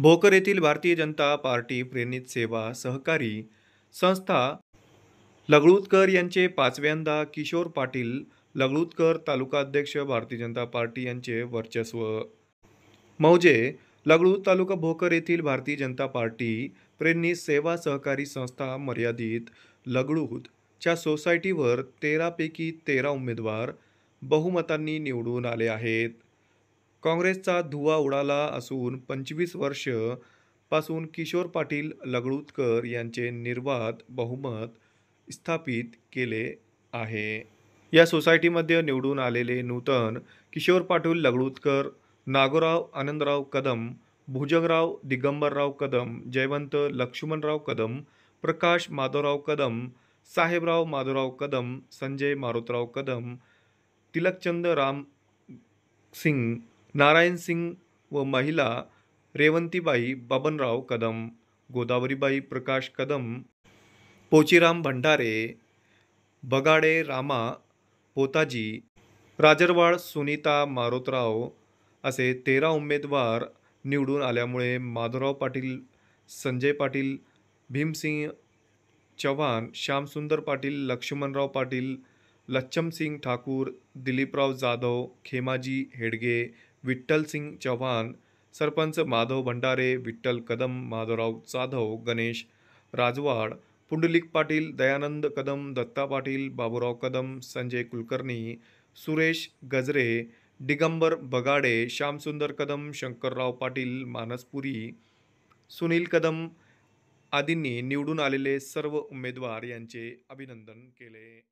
भोकर येथील भारतीय जनता पार्टी प्रेरित सेवा सहकारी संस्था लगळूतकर यांचे पाचव्यांदा किशोर पाटील लगळूतकर तालुकाध्यक्ष भारतीय जनता पार्टी यांचे वर्चस्व मौजे लगळूत तालुका भोकर येथील भारतीय जनता पार्टी प्रेरणित सेवा सहकारी संस्था मर्यादित लगळूतच्या सोसायटीवर तेरापैकी तेरा उमेदवार बहुमतांनी निवडून आले आहेत काँग्रेसचा धुवा उडाला असून पंचवीस वर्ष पासून किशोर पाटील लगळूतकर यांचे निर्वात बहुमत स्थापित केले आहे या सोसायटीमध्ये निवडून आलेले नूतन किशोर पाटील लगळूतकर नागोराव आनंदराव कदम भुजगराव दिगंबरराव कदम जयवंत लक्ष्मणराव कदम प्रकाश माधवराव कदम साहेबराव माधवराव कदम संजय मारुतराव कदम तिलकचंद राम सिंग नारायण सिंग व महिला रेवंतीबाई बबनराव कदम गोदावरीबाई प्रकाश कदम पोचीराम भंडारे बगाडे रामा पोताजी राजरवाड सुनीता मारोतराव असे तेरा उमेदवार निवडून आल्यामुळे माधवराव पाटील संजय पाटील भीमसिंग चव्हाण श्यामसुंदर पाटील लक्ष्मणराव पाटील लच्छमसिंग ठाकूर दिलीपराव जाधव खेमाजी हेडगे विठ्ठल सिंग चव्हाण सरपंच माधव भंडारे विठ्ठल कदम माधवराव जाधव गणेश राजवाड पुंडलिक पाटील दयानंद कदम दत्ता पाटील बाबूराव कदम संजय कुलकर्णी सुरेश गजरे दिगंबर बगाडे श्यामसुंदर कदम शंकरराव पाटील मानसपुरी सुनील कदम आदींनी निवडून आलेले सर्व उमेदवार यांचे अभिनंदन केले